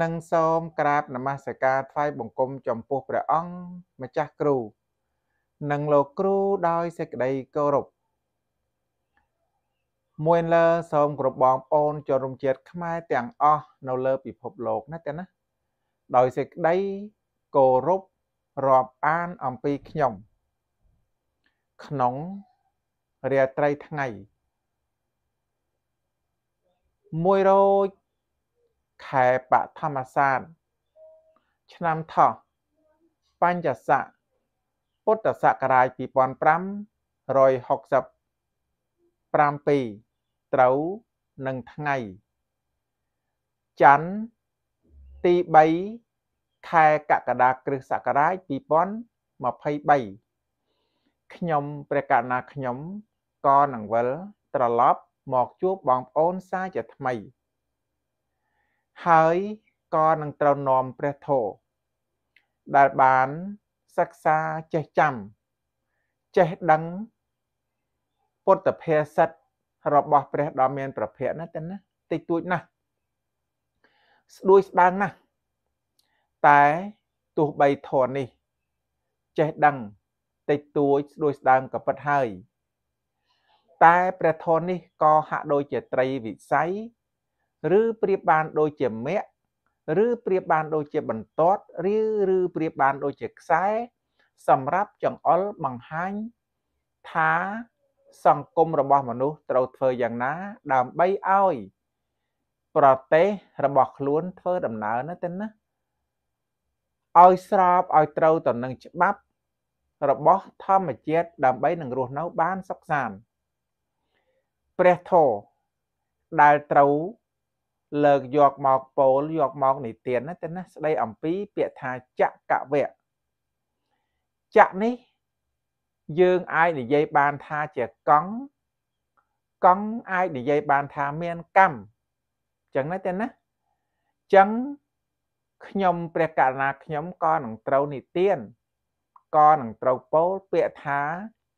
និងសូមក្រាបនមស្ការថ្វាយបង្គំចំពោះព្រះអង្គម្ចាស់គ្រូនិងលោកគ្រូដោយសេចក្តីគោរពមួយលើសូមគោរពបងប្អូនជនរួមជាតិខ្មែរទាំងអស់នៅលើពិភពលោកណាទាំងណាដោយសេចក្តីគោរពរាប់អានអំពីខ្ញុំ ក្នុងរាត្រីថ្ងៃ100ខែបឋមសាទឆ្នាំថោះបញ្ញស័កពុទ្ធសករាជ2567ត្រូវនឹងថ្ងៃច័ន្ទទី3ខែកក្កដាគ្រិស្តសករាជ2023ខ្ញុំព្រះកណាខ្ញុំក៏នឹងវិលត្រឡប់មកជួបបងប្អូនសាជាថ្មី។ហើយក៏នឹងត្រូវនាំព្រះធម៌ដែលបានសិក្សាចេះចាំ ចេះដឹង ពុទ្ធភាសិតរបស់ព្រះដ៏មានប្រភពណាទៅណាតិចតួចណាស់ស្ដួយស្ដាងណាស់តែទោះបីធរនេះចេះដឹងតិចតួចស្ដួយស្ដាងក៏ពិតហើយតែព្រះធរនេះក៏ហាក់ដូចជាត្រីវិស័យឬប្រៀបបានដូចជាមគ្គឬប្រៀបបានដូចជាបន្ទាត់ ឬឬប្រៀបបានដូចជាខ្សែសម្រាប់ចង្អុលបង្ហាញ ថា សង្គមរបស់មនុស្សត្រូវធ្វើយ៉ាងណា ដើម្បីឲ្យ ប្រទេសរបស់ខ្លួនធ្វើដំណើរណាទៅណាឲ្យស្របឲ្យត្រូវទៅនឹងច្បាប់ របស់ធម្មជាតិដើម្បីនឹងរស់នៅបានសុខសាន្តព្រះធម៌ដែលត្រូវលើកយកមកពោលយកមកនិទានណាទៅណាស្ដីអំពី ពាក្យថាចកវៈចៈនេះ យើងអាចនិយាយបានថាជាកង់កង់អាចនិយាយបានថាមានកម្មចឹងណាទេណាចឹងខ្ញុំព្រះករណាខ្ញុំក៏នឹងត្រូវនិទានក៏នឹងត្រូវពោលពាក្យថា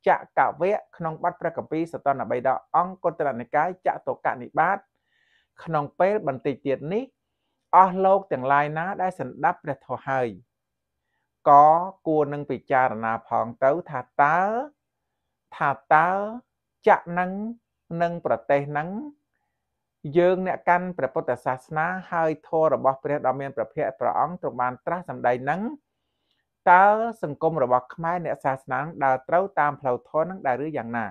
ចកវៈក្នុងបទព្រះកពីសតន3ដកអង្គុត្តរនិកាយចតុកនិបាតក្នុងពេលបន្តិចទៀតនេះអស់លោកទាំងឡាយណាដែលសន្តាប់ព្រះធម៌ហើយក៏គួរនឹងពិចារណាផងទៅថាតើ ថាតើចាក់នឹងនិងប្រទេសនឹង យើងអ្នកកាន់ព្រះពុទ្ធសាសនាហើយធម៌របស់ព្រះដ៏មានព្រះភ័ក្ត្រព្រះអង្គទ្រង់បានត្រាស់សម្ដែងនឹងតើសង្គមរបស់ខ្មែរអ្នកសាសនាដើរត្រូវតាមផ្លូវធម៌នឹងដែរឬយ៉ាងណា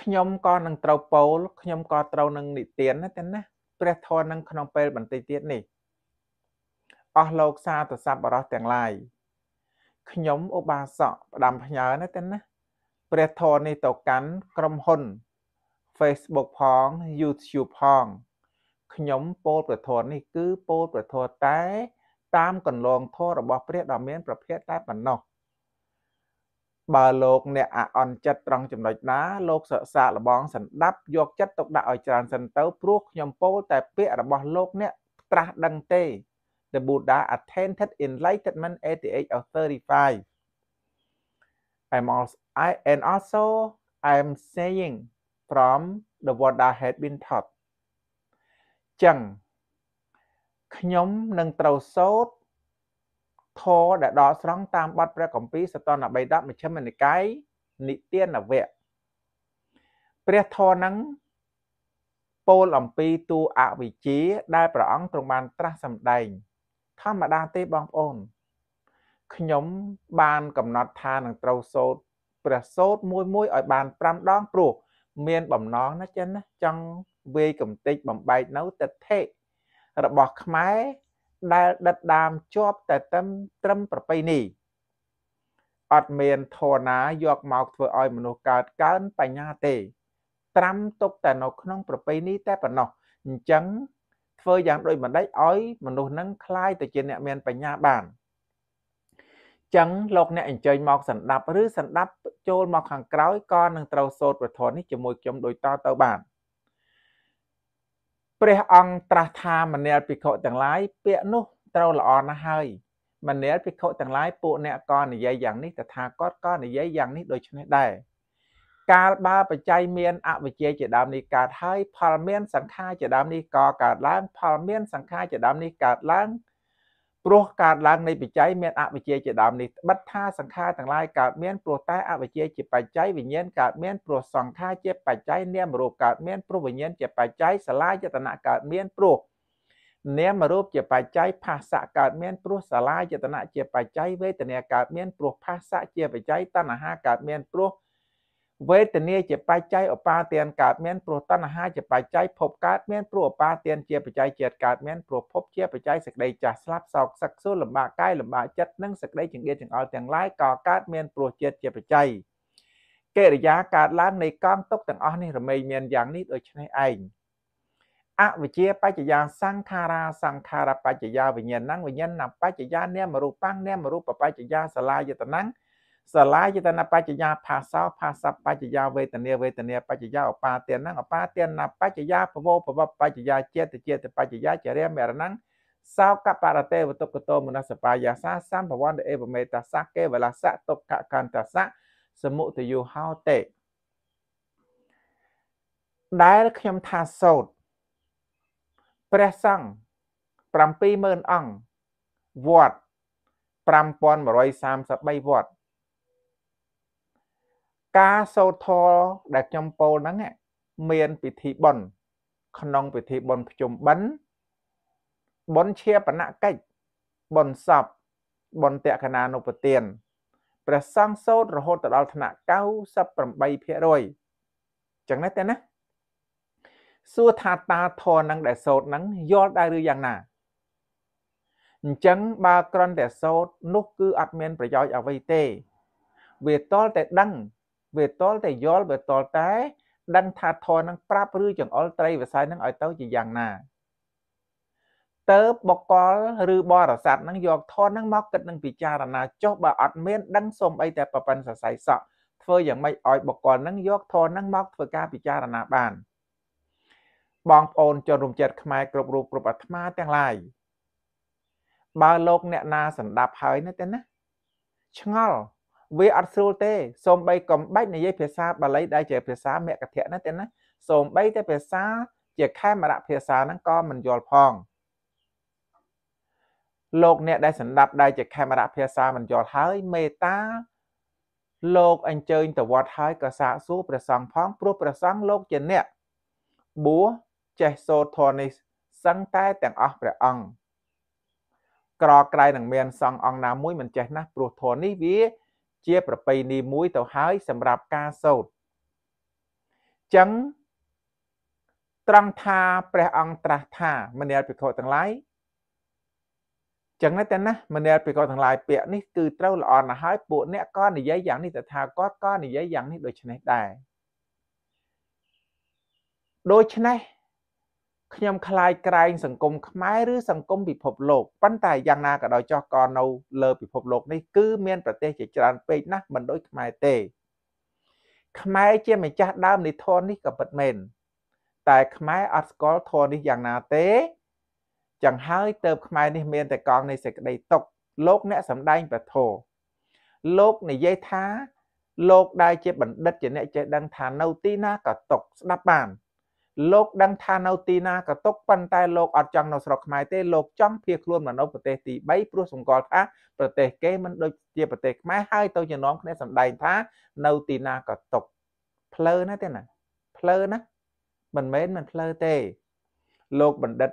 ខ្ញុំក៏នឹងត្រូវពោលខ្ញុំក៏ត្រូវនឹងនិទានណាទាំងណាព្រះធម៌នឹងក្នុងពេលបន្តិចទៀតនេះអស់លោកសាទស័ព្ទបរោះទាំងឡាយខ្ញុំឧបាសកផ្ដាំផ្ញើណាទាំងណាព្រះធម៌នេះទៅកាន់ក្រុមហ៊ុន Facebook ផង YouTube ផងខ្ញុំពោលព្រះធម៌នេះគឺពោលព្រះធម៌តែ តាមកន្លងធម៌របស់ព្រះដ៏មាន ប្រភេទតែប៉ុណ្ណោះបើលោកអ្នកអអន់ចិត្តត្រង់ចំណុចណាលោកសិក្សាលបងសន្តាប់យកចិត្តទុកដាក់ឲ្យច្រើនសិនទៅព្រោះខ្ញុំពោលតែពាក្យរបស់លោកអ្នកត្រាស់ដឹងទេ The Buddha attended enlightenment at the age of 35 I'm also, I and also I'm saying from the what I had been taught ចឹងខ្ញុំនឹងត្រូវសូត្រធរដែលដោះស្រង់តាមបទព្រះគម្ពីរសតន3ដប់មជ្ឈមនិកាយនិទានវៈព្រះធរនឹងពោលអំពីទូអវិជ្ជា ដែលព្រះអង្គទ្រង់បានត្រាស់សម្ដែងធម្មតាទេបងប្អូនខ្ញុំបានកំណត់ថានឹងត្រូវសូត្រព្រះសូត្រមួយមួយឲ្យបាន5ដងព្រោះមានបំណងណាចឹងណាចង់វាយកំទេចបំបែកនៅតិដ្ឋិរបស់ខ្មែរដែលដិតដាមជាប់តែត្រឹមត្រឹមប្របីនេះអត់មានធរណាយកមកធ្វើឲ្យមនុស្សកើតកើនបញ្ញាទេ ត្រាំទុកតែនៅក្នុង ប្របីនេះតែប៉ុណ្ណោះអញ្ចឹង ធ្វើយ៉ាងដូចបណ្ដេចឲ្យមនុស្សនឹងคลายទៅជាអ្នកមានបញ្ញាបានចឹងលោកអ្នកអញ្ជើញមកសម្ដាប់ ឬសម្ដាប់ចូលមកខាងក្រោយក៏នឹងត្រូវសូត្រវធននេះជាមួយខ្ញុំដូចតទៅបានព្រះអង្គត្រាស់ថាមនាលភិក្ខុទាំងឡាយពាក្យនោះត្រូវល្អណាស់ហើយមនាលភិក្ខុទាំងឡាយពួកអ្នកក៏និយាយយ៉ាងនេះតថាគតក៏និយាយយ៉ាងនេះដូច្នេះដែរកាលបើបច្ច័យមានអវិជ្ជាជាដើមនេះកើតហើយផលមានសង្ខារជាដើមនេះក៏កើតឡើងផលមានសង្ខារជាដើមនេះកើតឡើងព្រោះកើតឡើងនៃបច្ច័យមានអវិជ្ជាជាដើមនេះត្បិតថាសង្ខារទាំងឡាយកើតមានព្រោះតែអវិជ្ជាជាបច្ច័យវិញ្ញាណកើតមានព្រោះសង្ខារជាបច្ច័យនាមរូបកើតមានព្រោះវិញ្ញាណជាបច្ច័យសលាយតនៈកើតមានព្រោះនាមរូបជាបច្ច័យផាសៈកើតមានព្រោះសាលាយតនៈជាបច្ច័យវេទនាកើតមានព្រោះផាសៈជាបច្ច័យតណ្ហាកើតមានព្រោះវេទនាជាបច្ច័យឧបាទានកើតមានព្រោះតណ្ហាជាបច្ច័យភពកើតមានព្រោះឧបាទានជាបច្ច័យជាតិកើតមានព្រោះភពជាបច្ច័យសេចក្តីចាស់ស្លាប់សោកសឹកសួរលំបាកកាយលំបាកចិត្តនិងសេចក្តីចង្អៀតចង្អល់ទាំងឡាយក៏កើតមានព្រោះជាតិជាបច្ច័យកិរិយាកើតឡើងនៃកងទុកទាំងអស់នេះរមែងមានយ៉ាងនេះដូច្នេះឯងអវិជ្ជាបច្ចយាសង្ខារាសង្ខារបច្ចយាវិញ្ញាណੰវិញ្ញាណបច្ចយានាមរូបាំងនាមរូបបច្ចយាសឡាយតនੰសាលាយតនបច្ចយាភាសាភាសាបច្ចយាវេទនាវេទនាបច្ចយាឧបាទានំឧបាទានបច្ចយាពវពវបច្ចយាចិត្តចិត្តបច្ចយាចរិយមរណំសោកបរតេវតុកតោមនសបាយាសាសម្ភវន្តអេវមេតាសកេវលាសៈតុកកន្តសៈសមុទយោហោតេដែលខ្ញុំថាសោតព្រះសង្ឃ70000អង្គវត្ត5133វត្តការសូត្រធម៌ដែលខ្ញុំពោលហ្នឹងមានពិធីបុណ្យក្នុងពិធីបុណ្យភ្ជុំបិណ្ឌបុណ្យឈាបនកិច្ចបុណ្យសពបុណ្យតក្កណានុពទានព្រះសង្ឃសូត្ររហូតដល់ថ្នាក់98%ចឹងណាទេណាសួរថាតាធរនឹងដែលសូត្រនឹងយល់ដែរឬយ៉ាងណាអញ្ចឹងបើគ្រាន់តែសូត្រនោះគឺអត់មានប្រយោជន៍អ្វីទេ វាតលតែដឹងវាតលតែយល់បើតលតែ ដឹងថាធរនឹងប្រាប់ឬចង្អុលត្រីវិស័យនឹងឲ្យទៅជាយ៉ាងណាតើបកលឬបរិស័ទនឹងយកធននឹងមកគិតនឹងពិចារណាចុះបើអត់មានដឹងសូមអីតែប្រប៉ុនសរសៃសក់ធ្វើយ៉ាងម៉េចឲ្យបកលនឹងយកធននឹងមកធ្វើការពិចារណាបានបងប្អូនជនរួមចិត្តខ្មែរគ្រប់រូបគ្រប់អាត្មាទាំងឡាយបើលោកអ្នកណាសម្ដាប់ហើយណាទេណាឆ្ងល់វាអត់ស្រួលទេសូម្បីកំបាច់និយាយភាសាបាលីដែលជាភាសាមគធៈណាទេណាសូម្បីតែភាសាជាខេមរៈភាសាហ្នឹងក៏មិនយល់ផងលោក អ្នកដែលសម្ដាប់ដែលជាខេមរៈភាសាមិនយល់ហើយមេត្តាលោកអញ្ជើញទៅវត្តហើយក៏សាកសួរព្រះសង្ឃផង ព្រោះព្រះសង្ឃលោកជាអ្នកបួសចេះសូត្រធម៌នេះសឹងតែទាំងអស់ព្រះអង្គក្រក្រៃនឹងមានសង្ឃអង្គណាមួយមិនចេះណាស់ព្រោះធម៌នេះវាជាប្រពៃណីមួយទៅហើយសម្រាប់ការសូត្រចឹងត្រង់ថាព្រះអង្គត្រាស់ថាមនាលភិក្ខុទាំងឡាយចឹងតែណាមនាលភិក្ខុទាំងឡាយពាក្យនេះគឺត្រូវល្អណាស់ហើយពួក អ្នកក៏និយាយយ៉ាងនេះតថាគតក៏និយាយយ៉ាងនេះដូច្នេះដែរដូច្នេះខ្ញុំคลายក្រែងសង្គមខ្មែរឬសង្គមពិភពលោកប៉ុន្តែយ៉ាងណាក៏ដោយចោះក៏នៅលើពិភពលោកនេះគឺមានប្រទេសជាច្រើនពេកណាស់មិនដូចខ្មែរទេខ្មែរជាម្ចាស់ដើមនៃធននេះក៏ពិតមែនតែខ្មែរអត់ស្គាល់ធននេះយ៉ាងណាទេចឹងហើយទៅខ្មែរនេះមានតែកងនៃសេចក្តីຕົកលោកអ្នកសម្ដែងប្រធោលោកនិយាយថាលោកដែលជាបណ្ឌិតជាអ្នកចេះដឹងថានៅទីណាក៏ຕົកស្ដាប់បានលោកដឹងថានៅទីណាក៏ຕົកប៉ុន្តែលោកអត់ចង់នៅស្រុកខ្មែរទេលោកចង់ភៀសខ្លួនមកនៅប្រទេសទី3ព្រោះសង្កល់ថាប្រទេសគេមិនដូចជាប្រទេសខ្មែរហើយទៅជានាំគ្នាសម្ដែងថានៅទីណាក៏ຕົកផ្លូវណាទេណាផ្លូវណាមិនមែនមិនផ្លូវទេ លោកបណ្ឌិត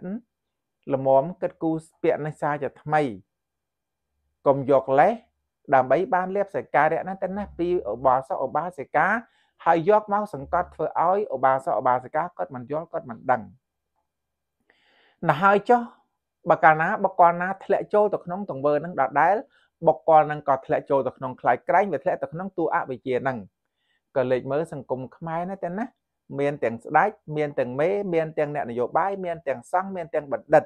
ល្មមគិតគូពាក្យនេះសារជាថ្មីកុំយកលេសដើម្បីបានលៀបសេការៈណាទៅណាពីឧបាសកឧបាសិកាហើយយកមកសង្កត់ធ្វើឲ្យឧបាសកឧបាសិកាគាត់មិនយល់គាត់មិនដឹងណ៎ហើយចុះបើកាលណាបកលណាធ្លាក់ចូលទៅក្នុងទង្វើនឹងដដែលបកលនឹងក៏ធ្លាក់ចូលទៅក្នុងខ្លាយក្រែងវាធ្លាក់ទៅក្នុងទូអវិជ្ជានឹងក៏លេចមើលសង្គមខ្មែរណាតែណាមានទាំងស្ដេចមាន ទាំងមេមានទាំងអ្នកនយោបាយមានទាំងសង្ឃមានទាំងបណ្ឌិត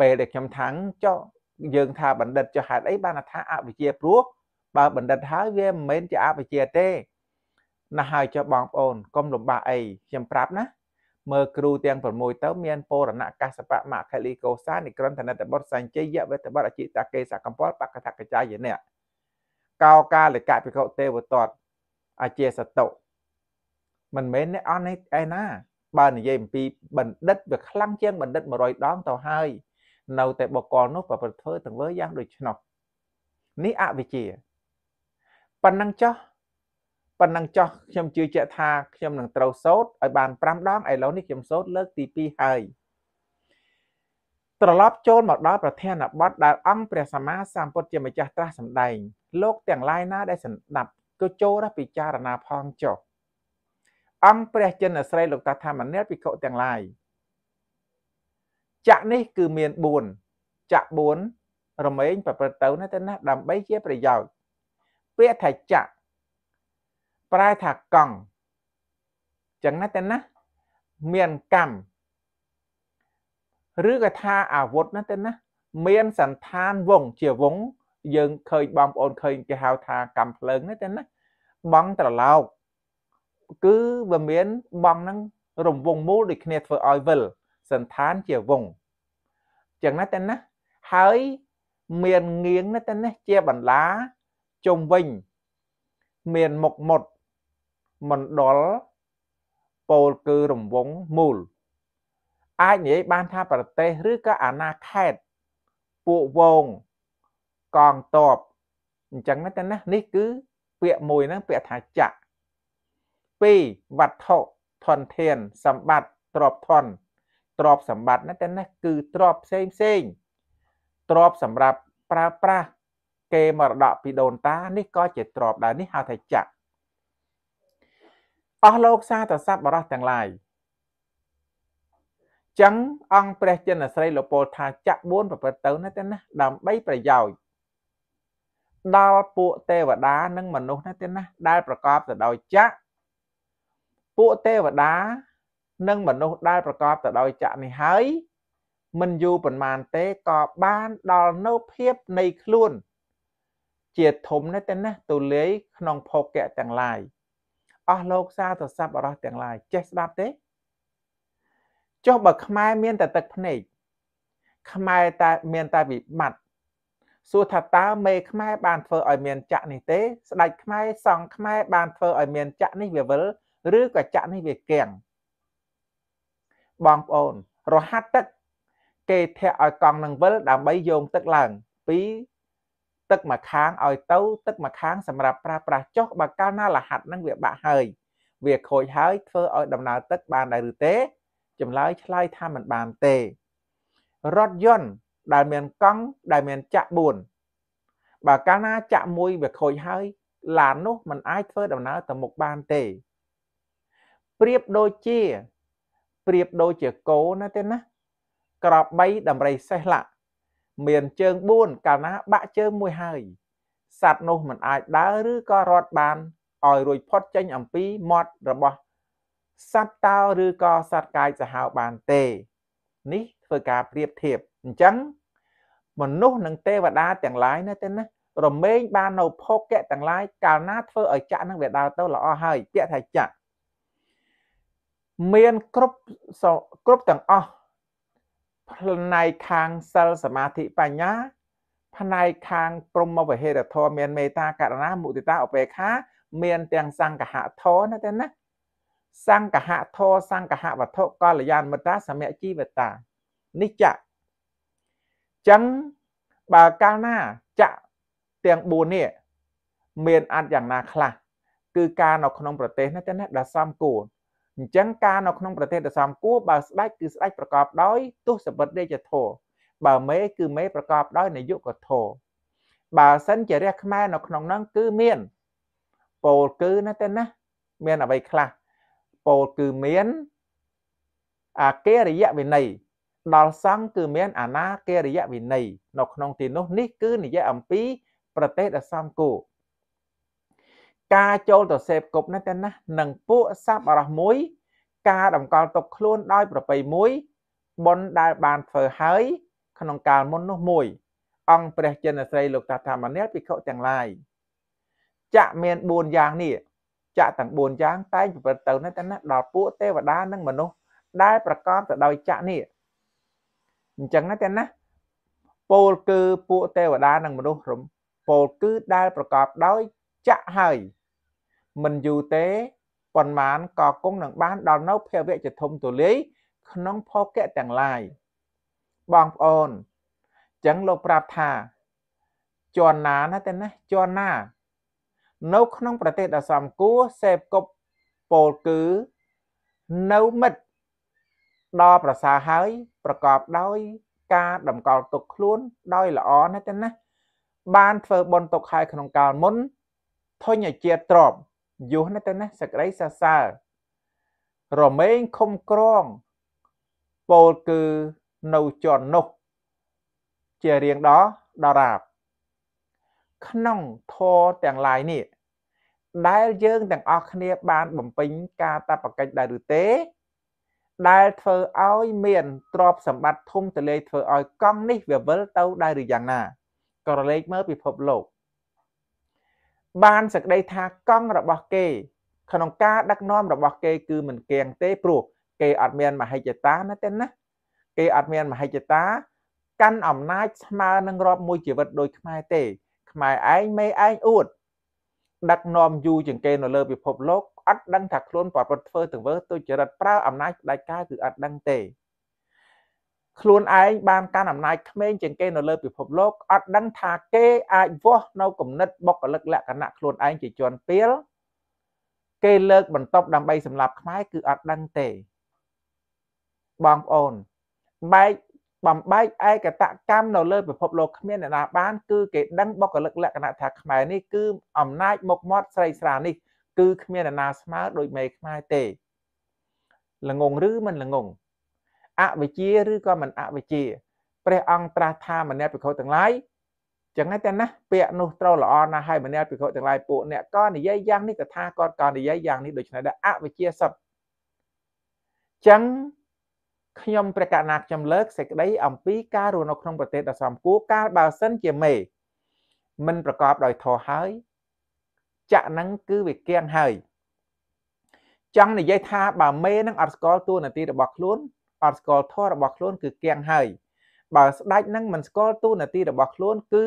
ពេលដែលខ្ញុំថាំងចុះយើងថាបណ្ឌិតចុះហេតុអីបានថាអវិជ្ជាព្រោះបើបណ្ឌិតហើយវាមិនមែនជាអវិជ្ជាទេណាស់ហើយចុះបងប្អូនកុំលំបាកអីខ្ញុំប្រាប់ណាមើលគ្រូទាំង6ទៅមានពរណៈកសបៈមខលីកោសានិក្រន្ធនិតបុត្រសញ្ជ័យយវេតបុត្រអចិតកេសកម្ពលបកថកចាយនៈកោកាលិកភិក្ខុទេវតតអជាសតុមិនមែនអ្នកអនឯណាបើនិយាយអំពីបណ្ឌិតវាខ្លាំងជាងបណ្ឌិត100ដងទៅហើយ នៅតែបកលនោះប្រព្រឹត្តធ្វើទាំងវើយ៉ាងដូចនោះនេះអវិជ្ជាប៉ុណ្ណឹងចោះប៉ុណ្ណឹងចោះខ្ញុំជឿជាក់ថាខ្ញុំនឹងត្រូវសូត្រឲ្យបាន5ដងឥឡូវនេះខ្ញុំសូត្រលើកទី2ហើយត្រឡប់ចូលមកដល់ប្រធានបទដែលអង្គព្រះសម្មាសម្ពុទ្ធជាម្ចាស់ត្រាស់សម្ដែងលោកទាំងឡាយណាដែលសម្ដាប់ក៏ចូលរពិចារណាផងចុះអង្គព្រះចិនស្រីលោកតាធម្មនិតភិក្ខុទាំងឡាយចៈនេះគឺមាន4ចៈ4រមែងប្រព្រឹត្តទៅណាទៅណាដើម្បីជាប្រយោជន៍ពាក្យថាចៈប្រែថាកង់ចឹងណាតែណាមានកម្មឬក៏ថាអាវុធណាតែណាមានសន្តានវងជាវងយើងឃើញបងប្អូនឃើញគេហៅថាកម្មភ្លើងណាតែណាបងត្រឡោកគឺវាមានបងហ្នឹងរំវងមូលដូចគ្នាធ្វើឲ្យវិលសន្តានជាវងចឹងណាតែណាហើយមានងៀងណាតែណាជាបន្លាជុំវិញមានមុខមុតមណ្ឌលពោលគឺរង្វង់មូល អាចនិយាយបានថាប្រទេសឬក៏អាណាខេត្តពួកវងកងតបអញ្ចឹងតែណានេះគឺពាក្យមួយហ្នឹងពាក្យថាចៈ2វត្ថុធនធានសម្បត្តិទ្របធនទ្របសម្បត្តិណាតែណាគឺទ្របផ្សេងផ្សេងទ្របសម្រាប់ប្រើប្រាស់គេមរតកពីដូនតានេះក៏ជាទ្របដែរនេះហៅថាចៈអស់លោកសាទស័ព្ទបរោះទាំងឡាយចឹងអង្គព្រះចិនស្រីលពលថាចាក់4ប្រព្រឹត្តទៅណាទេណាដើម្បីប្រយោជន៍ដល់ពួកទេវតា និងមនុស្សណាទេណាដែលប្រកបទៅដោយចៈពួកទេវតានិងមនុស្សដែលប្រកបទៅដោយចៈនេះហើយមិនយូរប៉ុន្មានទេក៏បានដល់នៅភាពនៃខ្លួន ជាធំណាស់ទៅណាទូលាយក្នុងភោគៈទាំងឡាយអស់លោកសាទរស័ព្ទអរោះទាំងឡាយចេះស្ដាប់ទេចុះបើខ្មែរមាន តែទឹកភ្នែកខ្មែរតែមានតែវិបត្តិសួរថាតើមេខ្មែរបានធ្វើឲ្យមានចាក់នេះទេស្ដេចខ្មែរសង់ខ្មែរបានធ្វើឲ្យមានចាក់នេះវាវិលឬក៏ចាក់នេះវាកៀងបងប្អូនរហាត់ទឹកគេធាក់ឲ្យកង់នឹងវិលដើម្បីយោងទឹកឡើងពីទឹកមួយខាងឲ្យទៅ ទឹកមួយខាងសម្រាប់ប្រើប្រាស់ចុះបើកាលណារហ័តនឹងវាបាក់ហើយវាខូចហើយធ្វើឲ្យដំណើរទឹកបានដែរឬទេចម្លើយឆ្លើយថាមិនបានទេរថយន្តដែលមានកង់ដែលមានចាក់4បើកាលណាចាក់មួយវាខូចហើយ ឡាននោះมันអាចធ្វើដំណើរទៅមុខបានទេប្រៀបដូចជាប្រៀបដូចជាគោណាទេណាក្រប3ដំរីសេះឡាក់មាន ជើង4កាលណាបាក់ជើងមួយហើយសត្វនោះមិនអាចដើរឬក៏រត់បានឲ្យរួចផុតចេញអំពីមាត់របស់សត្វតោឬក៏សត្វកាយសាហាវបានទេ នេះធ្វើការប្រៀបធៀបអញ្ចឹងមនុស្សនិងទេវតាទាំងឡាយនៅទេណារមែងបាននៅភោគៈទាំងឡាយកាលណាធ្វើឲ្យចាក់នឹងវាដើរទៅល្អហើយពាក្យថាចាក់មានគ្រប់គ្រប់ទាំងអស់ផ្នែកខាងសិលសមាធិបញ្ញា ផ្នែកខាងព្រមវិហេរធម៌មានមេត្តាករណាមុទិតាឧបេខាមានទាំងសង្កហធរណាទេណាសង្កហធរសង្កហវត្ថុកល្យានមិត្តាសមៈជីវតានេះចៈចឹងបើកាលណាចៈទាំង4នេះមានអត្តយ៉ាងណាខ្លះគឺការនៅក្នុងប្រទេសណាទេណាដែលសំគួរអញ្ចឹងការនៅក្នុងប្រទេសដ៏សមគួរបើស្ដេចគឺស្ដេចប្រកបដោយទស្សវតរាជធរបើមេគឺមេប្រកបដោយ នយុគធរបើសិនជារះខ្មែរនៅក្នុងនោះគឺមានពោលគឺណាទេណាមានអ្វីខ្លះពោលគឺមាន អាកិរិយវិន័យដល់សង្ឃគឺមានអាណាកិរិយវិន័យនៅក្នុងទីនោះ នេះគឺនិយាយអំពីប្រទេសដ៏សមគួរការចូលទៅសេពគប់នេះតែណានឹងពួកសពអរោះមួយ ការតម្កល់ទុកខ្លួនដោយប្របីមួយបុណ្យដែលបានធ្វើហើយ ក្នុងកាលមុននោះមួយ អង្គព្រះចិនស្រីលោកតាថាមនិលភិក្ខុទាំងឡាយចាក់មាន4យ៉ាងនេះចាក់ទាំង4យ៉ាងតែងប្រព្រឹត្តទៅនេះតែណាដល់ពួកទេវតានិងមនុស្សដែលប្រកបទៅដោយចាក់នេះអញ្ចឹងណាតែណាពោលគឺពួកទេវតានិងមនុស្សរំពោលគឺដែលប្រកបដោយចាក់ហើយមិនយូរទេប៉ុន្មានក៏គង់នឹងបានដល់នៅភវៈជាធំទូលាយក្នុងភគៈទាំងឡាយបងប្អូនចឹងលោកប្រាប់ថាជន់ណាណាតែណាជន់ណា នៅក្នុងប្រទេសដ៏សំគួរសេពគប់ពលគឺនៅមិត្តដល់ប្រសាហើយ ប្រកបដោយការតម្កល់ទុកខ្លួនដោយល្អណាស់ទៅណាបានធ្វើបន់ទុកហើយក្នុងកាលមុនធញ្ញជាតិទ្របយុះណាទៅណាសក្តីសរសើររមែងខំក្រងពោលគឺនៅជន់នោះជារៀងដល់ដរាប ក្នុងធរទាំងឡាយនេះដែលយើងទាំងអស់គ្នា បានបំពេញការតបកិច្ចដែរឬទេ ដែលធ្វើឲ្យមានទ្រព្យសម្បត្តិធំទលេធ្វើឲ្យកង់នេះវាវិលទៅដែរឬយ៉ាងណាក៏រលេចមើលពិភពលោកបាន សក្តីថាកង់របស់គេ ក្នុងការដឹកនាំរបស់ គេគឺមិនកៀងទេ ព្រោះគេអត់មាន មហិច្ឆតាណាទេណាគេអត់មាន មហិច្ឆតា កាន់អំណាចស្មើនឹងរອບមួយជីវិតដោយខ្មែរទេ ខ្មែរឯងមេឯងអួតដឹកនាំយូរជាងគេនៅលើពិភពលោកអត់ដឹងថាខ្លួនប្រព្រឹត្តធ្វើទៅធ្វើទុច្ចរិតប្រើអំណាចផ្ដាច់ការគឺអត់ដឹងទេខ្លួនឯងបានកាន់អំណាចក្មេងជាងគេនៅលើពិភពលោកអត់ដឹងថាគេអាចវាស់នៅគំនិតបុគ្គលិកលក្ខណៈខ្លួនឯងជាជនពាលគេលើកបន្ទប់ដើម្បីសម្លាប់ខ្មែរគឺអត់ដឹងទេបងប្អូនបែកបំបែកឯកតកម្មនៅលើពិភពលោកគ្មានអ្នកណាបានគឺគេដឹងបុគ្គលិកលក្ខណៈថាខ្មែរនេះគឺអំណាចមុខមាត់ស្រីស្រានេះគឺគ្មានអ្នកណាស្មើដោយមេខ្មែរទេល្ងងឬមិនល្ងងអវិជ្ជាឬក៏មិនអវិជ្ជាព្រះអង្គត្រាស់ថាមនៈភិក្ខុទាំងឡាយចឹងហើយតែណាពាក្យនោះត្រូវល្អណាស់ហើយមនៈភិក្ខុទាំងឡាយពួកអ្នកក៏និយាយយ៉ាងនេះក៏ថាគាត់ក៏និយាយយ៉ាងនេះដូច្នេះដែរអវិជ្ជាសិតចឹងខ្ញុំព្រះកណាខ្ញុំលើកសេចក្តីអំពីការរស់នៅក្នុងប្រទេសដ៏សំគួរកាលបើសិនជាមេមិនប្រកបដោយធម៌ហើយចាក់នឹងគឺវាគៀងហើយចង់និយាយថាបើមេនឹងអត់ស្គាល់តួនាទីរបស់ខ្លួនអត់ស្គាល់ធម៌របស់ខ្លួនគឺគាំងហើយបើស្ដេចនឹងមិនស្គាល់ទូនាទីរបស់ខ្លួនគឺ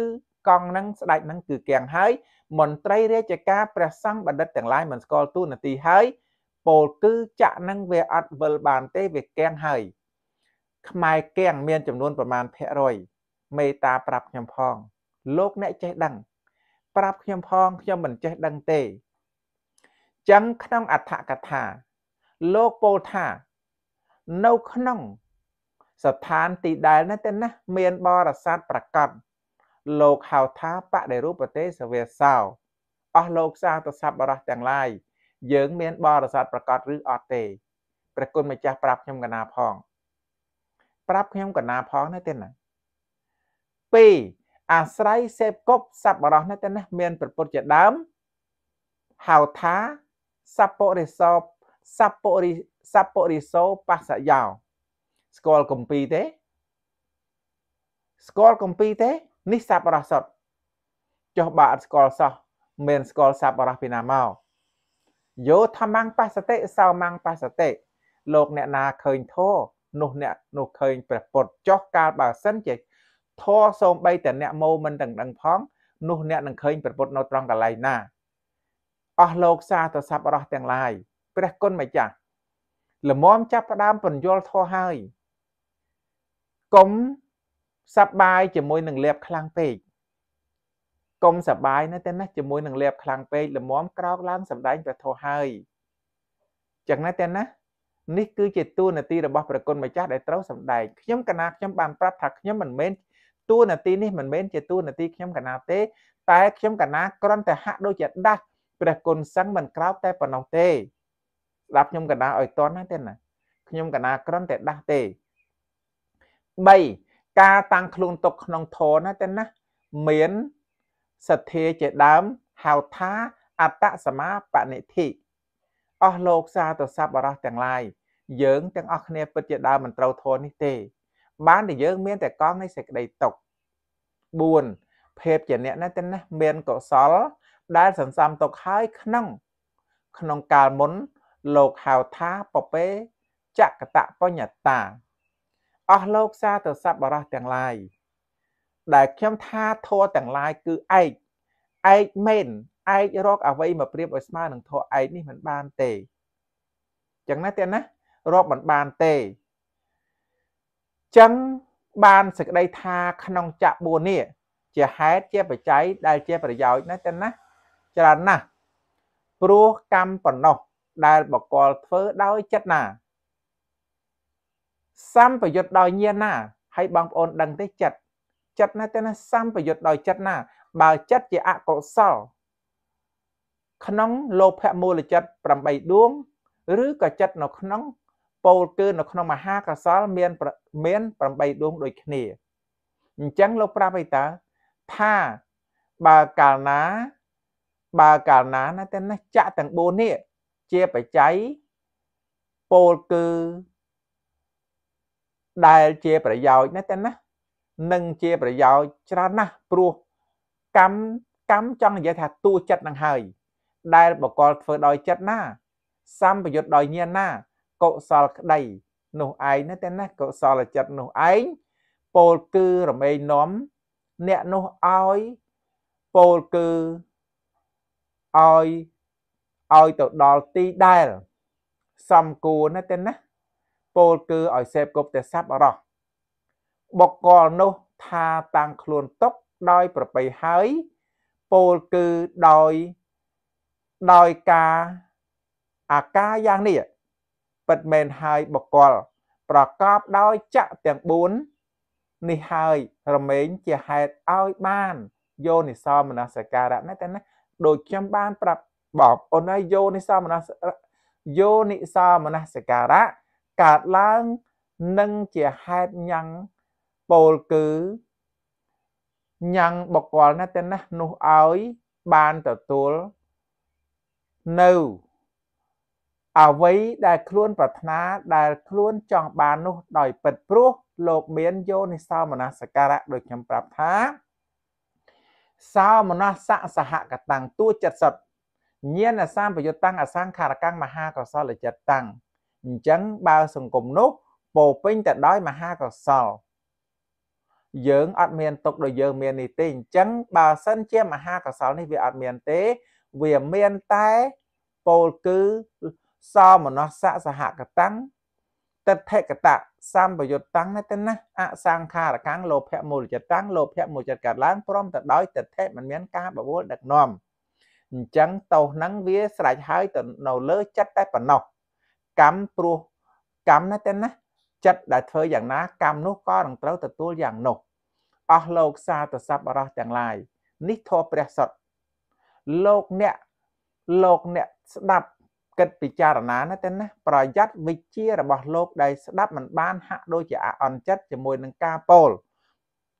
កង់នឹងស្ដេចនឹងគឺគាំងហើយមន្ត្រីរាជការព្រះសង្ឃបណ្ឌិតទាំងឡាយមិនស្គាល់ទូនាទីហើយពលគឺចាក់នឹងវាអត់វិលបានទេវាគាំងហើយខ្មែរគាំងមានចំនួនប្រមាណភាគរយមេតាប្រាប់ខ្ញុំផងលោកអ្នកចេះដឹងប្រាប់ខ្ញុំផងខ្ញុំមិនចេះដឹងទេចឹងក្នុងអត្ថកថាលោកពោលថានៅក្នុងស្ថានទីដែលណាទេណាមានបរិស័ទប្រកាសលោកហៅថាបដិរូបទេសវេសោអស់លោកសាទស័ព្ទបរោះទាំងឡាយយើងមានបរិស័ទប្រកាសឬអត់ទេព្រះគុណម្ចាស់ប្រាប់ខ្ញុំកណាផងប្រាប់ខ្ញុំកណាផងណាទេណា2អាស្រ័យសេពគប់សពរោះណាទេណាមានប្រពុតជាដើមហៅថាសពរិសោសពរិសពរិសោបស្សយោស្គាល់កំពីទេស្គាល់កំពីទេនេះសពរសតចុះបើអត់ស្គាល់សោះមានស្គាល់សពរសពីណាមកយោធម្មងបស្សតិសោមងបស្សតិលោកអ្នកណាឃើញធោនោះអ្នកនោះឃើញព្រះពុទ្ធចុះកាលបើសិនជាធោសូមបីតអ្នកមោមិនទាំងដឹងផងនោះអ្នកនឹងឃើញព្រះពុទ្ធនៅត្រង់កន្លែងណាអស់លោកសាទសពរស់ទាំងឡាយព្រះគុណម្ចាស់លមមចាប់ផ្ដើមបញ្យល់ធោះហើយកុំសប្បាយជាមួយនឹងលៀបខ្លាំងពេកកុំសប្បាយនៅតែណាជាមួយនឹងលៀបខ្លាំងពេកលមមក្រោកឡើងសម្ដែងព្រះធោះហើយចឹងណាតែណានេះគឺជាតួនាទីរបស់ប្រគុណម្ចាស់ដែលត្រូវសម្ដែងខ្ញុំកណាខ្ញុំបានប្រាប់ថាខ្ញុំមិនមែនតួនាទីនេះមិនមែនជាតួនាទីខ្ញុំកណាទេ តែ ខ្ញុំកណាគ្រាន់តែហាក់ដូចជាដាស់ព្រះគុណសឹងមិនក្រោកតែប៉ុណ្ណោះទេស្ដាប់ខ្ញុំកណ្ដាលឲ្យតន់ណាទេណាខ្ញុំកណ្ដាលក្រន់តែដាស់ទេ3ការតាំងខ្លួនទុកក្នុងធនណាទេណាមានសទ្ធាជាដើមហៅថាអត្តសមាបនិធិអស់លោកសាទសពអរោះទាំងឡាយយើងទាំងអស់គ្នាពិតជាដើមមិនត្រូវធននេះទេ បានតែយើងមានតែកងនៃសេចក្តីទុក4ភាពជាអ្នកណាទេណាមានកុសល ដែលសន្សំទុកហើយក្នុង ក្នុងកាលមុនលោកហៅថាបពេចកតបញ្ញតាអស់លោកសាទៅសប្បរោះទាំងឡាយដែលខ្ញុំថាធัวទាំងឡាយគឺឯកឯកមែនឯករកអ្វីមកប្រៀបឲ្យស្មើនឹងធัวឯកនេះមិនបានទេចឹងណាទៀតណា រកមិនបានទេ ចឹងបានសេចក្តីថាក្នុងចក្រ4នេះជាហេតុជាបច្ច័យដែលជាប្រយោជន៍ណាទាំងណាច្រើនណាស់ព្រោះកម្មប៉ុណ្ណោះដែលបកលធ្វើដោយចិត្តណាសម្បយុទ្ធដោយញាណណាហើយបងប្អូនដឹងទេចិត្តចិត្តណាទេណាសម្បយុទ្ធដោយចិត្តណា បើចិត្តជាអកុសលក្នុងលោភៈមូលចិត្ត8ដួង ឬក៏ចិត្តនៅក្នុងពោលគឺនៅក្នុងមហាកសលមានមាន8ដួងដូចគ្នាអញ្ចឹងលោកប្រាប់ឲ្យតើថាបើកាលណាបើកាលណាណាទេណាចាក់ទាំង4នេះជាបច្ច័យពោលគឺដែលជាប្រយោជន៍ណាតែណានឹងជាប្រយោជន៍ច្រើនណាស់ព្រោះកម្មកម្មចង់និយាយថាទួចិត្តនឹងហើយ ដែលបកលធ្វើដោយចិត្តណាសម្បយុទ្ធដោយញាណណាកុសលក្តីនោះឯងណាតែណាកុសលចិត្តនោះឯងពោលគឺរមែងនំអ្នកនោះឲ្យពោលគឺឲ្យឲ្យទៅដល់ទីដែលសំគួរណាទេណាពោលគឺឲ្យសេពគប់តែសັບអរោះបុគ្គលនោះថាតាំងខ្លួនຕົកដោយប្របីហើយពោលគឺដោយដោយការអាការយ៉ាងនេះពិតមែនហើយបុគ្គលប្រកបដោយចៈទាំង4នេះហើយរមែងជាហេតុឲ្យបានយោនិសោមនសិការៈណាតែណាដូចខ្ញុំបានប្រាប់បាទអូនឯងយោនិសាមនសយោនិសាមនសការៈកើតឡើងនឹងជាហេតុញ៉ាំងពោលគឺញ៉ាំងបកលណាទៅណានោះឲ្យបានទទួលនៅអ្វីដែលខ្លួន ប្រាថ្នាដែលខ្លួនចង់បាននោះ ដោយ ពិតព្រោះលោកមានយោនិសោមនសការៈដូចខ្ញុំប្រាប់ថាសោមនសៈសហកតាំងទួ70ញាណសម្បយុត្តังអសង្ខារកੰមហាកុសលចិត្តតាំងអញ្ចឹងបើសង្គមនោះពោពេញទៅដោយមហាកុសលយើងអត់មានទុកដោយយើងមាននេះទេអញ្ចឹងបើសិនជាមហាកុសលនេះវាអត់មានទេវាមានតែពោលគឺសមនស្សៈសហកតាំងតិដ្ឋិកតៈសម្បយុត្តតាំងណាទៅណាអសង្ខារកាំងលោភៈមូលចិត្តតាំងលោភៈមូលចិត្តកើតឡើងព្រមទៅដោយតិដ្ឋិមិនមានការបបួលដឹកនាំអញ្ចឹងទោសហ្នឹងវាស្រេចហើយទៅនៅលើចិត្តតែប៉ុណ្ណោះកម្មព្រោះកម្មណាតែណាចិត្តដែលធ្វើយ៉ាងណាកម្មនោះក៏នឹងត្រូវទទួលយ៉ាងនោះអស់លោកសាទស័ព្ទអរោះទាំងឡាយនេះធម៌ព្រះសុទ្ធលោកអ្នកលោកអ្នកស្ដាប់គិតពិចារណាណាតែណាប្រយ័ត្នវិជារបស់លោកដែលស្ដាប់មិនបានហាក់ដូចជាអអន់ចិត្តជាមួយនឹងការពោល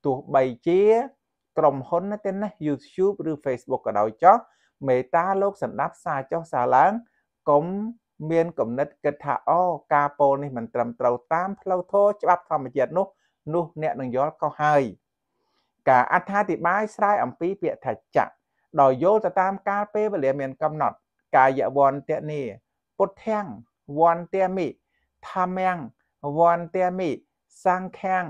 ទោះបីជាក្រុមហ៊ុនណាទាំងណា YouTube ឬ Facebook ក៏ដោយចោះមេត្តាលោកសម្ដាប់សារចុះសារឡើងកុំមានគំនិតគិតថាអូការពោលនេះមិនត្រឹមត្រូវតាមផ្លូវធម៌ច្បាប់ធម្មជាតិនោះនោះអ្នកនឹងយល់ក៏ហើយការអត្ថាធិប្បាយស្រាយអំពីពាក្យថាចៈដោយយល់ទៅតាមកាលពេលវេលាមានកំណត់កាយវន្តតនីពុទ្ធាំងវន្តមិធម្មាំងវន្តមិសង្ខាំង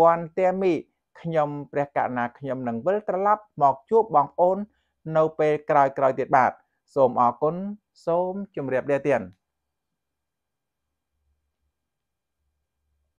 វន្តមិខ្ញុំព្រះកណាខ្ញុំនឹងវិលត្រឡប់មកជួបបងប្អូននៅពេលក្រោយៗទៀតបាទសូមអរគុណសូមជម្រាបលាទៀត